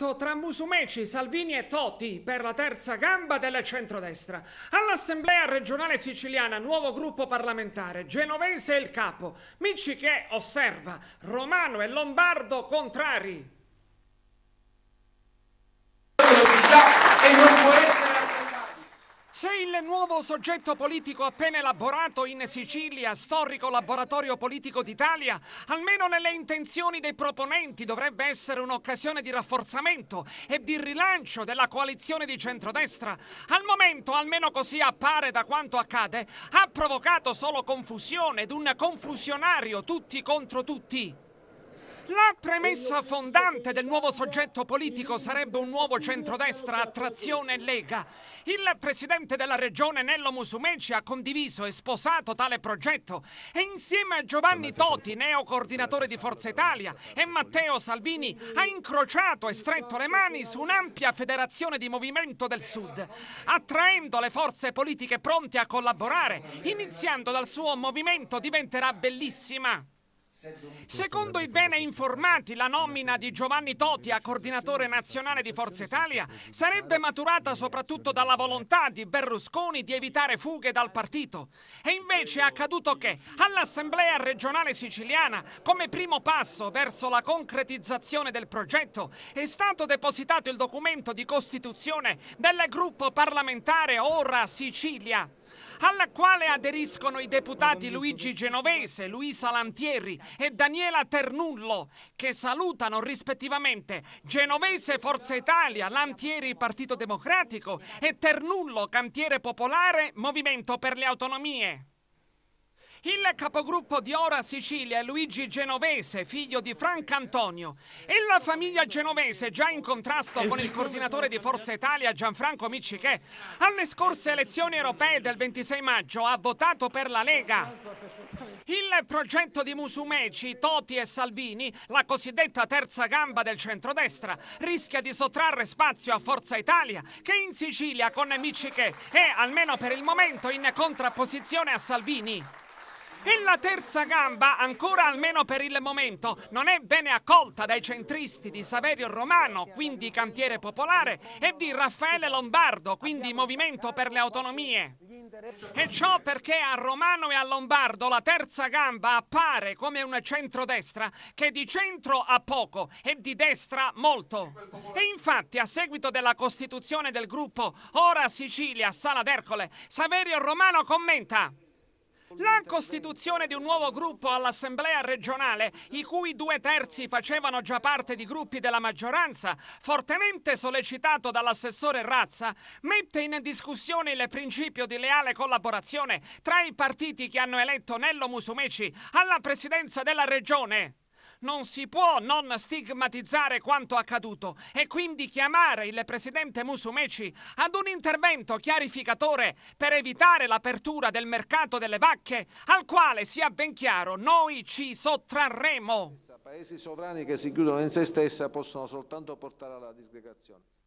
patto tra Musumeci, Salvini e Totti per la terza gamba del centrodestra. All'Assemblea regionale siciliana, nuovo gruppo parlamentare, Genovese il capo, Mici che osserva, Romano e Lombardo contrari. E non può essere se il nuovo soggetto politico appena elaborato in Sicilia, storico laboratorio politico d'Italia, almeno nelle intenzioni dei proponenti dovrebbe essere un'occasione di rafforzamento e di rilancio della coalizione di centrodestra, al momento, almeno così appare da quanto accade, ha provocato solo confusione ed un confusionario tutti contro tutti. La premessa fondante del nuovo soggetto politico sarebbe un nuovo centrodestra a trazione Lega. Il presidente della regione Nello Musumeci ha condiviso e sposato tale progetto e insieme a Giovanni Toti, neo coordinatore di Forza Italia, e Matteo Salvini ha incrociato e stretto le mani su un'ampia federazione di movimento del Sud, attraendo le forze politiche pronte a collaborare, iniziando dal suo movimento diventerà bellissima. Secondo i bene informati, la nomina di Giovanni Toti a coordinatore nazionale di Forza Italia sarebbe maturata soprattutto dalla volontà di Berlusconi di evitare fughe dal partito. E invece è accaduto che all'Assemblea regionale siciliana, come primo passo verso la concretizzazione del progetto, è stato depositato il documento di costituzione del gruppo parlamentare Ora Sicilia alla quale aderiscono i deputati Luigi Genovese, Luisa Lantieri e Daniela Ternullo, che salutano rispettivamente Genovese Forza Italia, Lantieri Partito Democratico e Ternullo Cantiere Popolare Movimento per le Autonomie. Il capogruppo di Ora Sicilia è Luigi Genovese, figlio di Franco Antonio. E la famiglia genovese, già in contrasto con il coordinatore di Forza Italia Gianfranco Miccichè, alle scorse elezioni europee del 26 maggio ha votato per la Lega. Il progetto di Musumeci, Toti e Salvini, la cosiddetta terza gamba del centrodestra, rischia di sottrarre spazio a Forza Italia, che in Sicilia con Miccichè è, almeno per il momento, in contrapposizione a Salvini. E la terza gamba, ancora almeno per il momento, non è bene accolta dai centristi di Saverio Romano, quindi Cantiere Popolare, e di Raffaele Lombardo, quindi Movimento per le Autonomie. E ciò perché a Romano e a Lombardo la terza gamba appare come un centrodestra che di centro ha poco e di destra molto. E infatti, a seguito della costituzione del gruppo Ora Sicilia, Sala d'Ercole, Saverio Romano commenta. La costituzione di un nuovo gruppo all'Assemblea regionale, i cui due terzi facevano già parte di gruppi della maggioranza, fortemente sollecitato dall'assessore Razza, mette in discussione il principio di leale collaborazione tra i partiti che hanno eletto Nello Musumeci alla presidenza della regione. Non si può non stigmatizzare quanto accaduto e quindi chiamare il presidente Musumeci ad un intervento chiarificatore per evitare l'apertura del mercato delle vacche, al quale sia ben chiaro noi ci sottrarremo. Paesi sovrani che si chiudono in se stessa possono soltanto portare alla disgregazione.